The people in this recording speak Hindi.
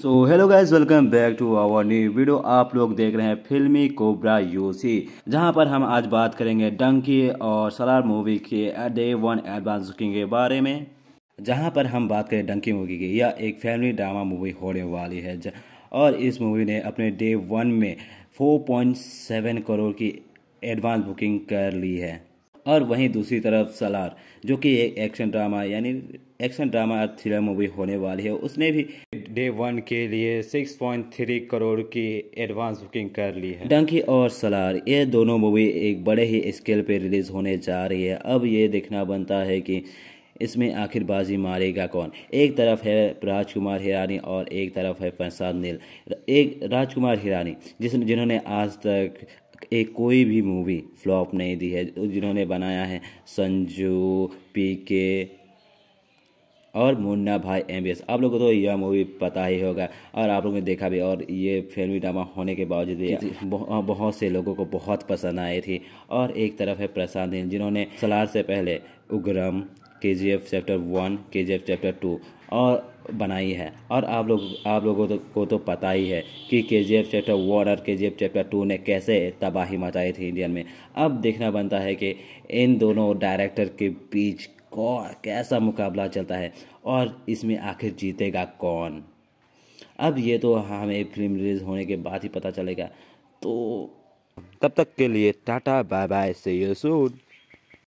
so hello guys welcome back to our new video आप लोग देख रहे हैं फिल्मी कोबरा यूसी जहां पर हम आज बात करेंगे डंकी और सलार मूवी के डे वन एडवांस बुकिंग के बारे में जहां पर हम बात करें डंकी मूवी की यह एक फैमिली ड्रामा मूवी होने वाली है और इस मूवी ने अपने डे वन में 4.7 करोड़ की एडवांस बुकिंग कर ली है और वहीं दूसरी तरफ सलार जो कि एक एक्शन ड्रामा यानी एक्शन ड्रामा और थ्रिलर मूवी होने वाली है उसने भी डे वन के लिए 6.3 करोड़ की एडवांस बुकिंग कर ली है डंकी और सलार ये दोनों मूवी एक बड़े ही स्केल पे रिलीज होने जा रही है अब ये देखना बनता है कि इसमें आखिर बाजी मारेगा कौन एक तरफ है राजकुमार हिरानी और एक तरफ है प्रसाद नील एक राजकुमार हिरानी जिस जिन्होंने आज तक एक कोई भी मूवी फ्लॉप नहीं दी है जिन्होंने बनाया है संजू पी के और मुन्ना भाई एम आप लोगों को तो यह मूवी पता ही होगा और आप लोगों ने देखा भी और ये फिल्मी ड्रामा होने के बावजूद भी बहुत से लोगों को बहुत पसंद आई थी और एक तरफ है प्रशांत नील जिन्होंने सलार से पहले उग्रम के जी एफ चैप्टर वन के जी एफ चैप्टर टू और बनाई है और आप लोग आप लोगों तो, को तो पता ही है कि के जी एफ चैप्टर वन और के जी एफ चैप्टर टू ने कैसे तबाही मचाई थी इंडियन में अब देखना बनता है कि इन दोनों डायरेक्टर के बीच कौन कैसा मुकाबला चलता है और इसमें आखिर जीतेगा कौन अब ये तो हमें फिल्म रिलीज़ होने के बाद ही पता चलेगा तो तब तक के लिए tata bye bye see you soon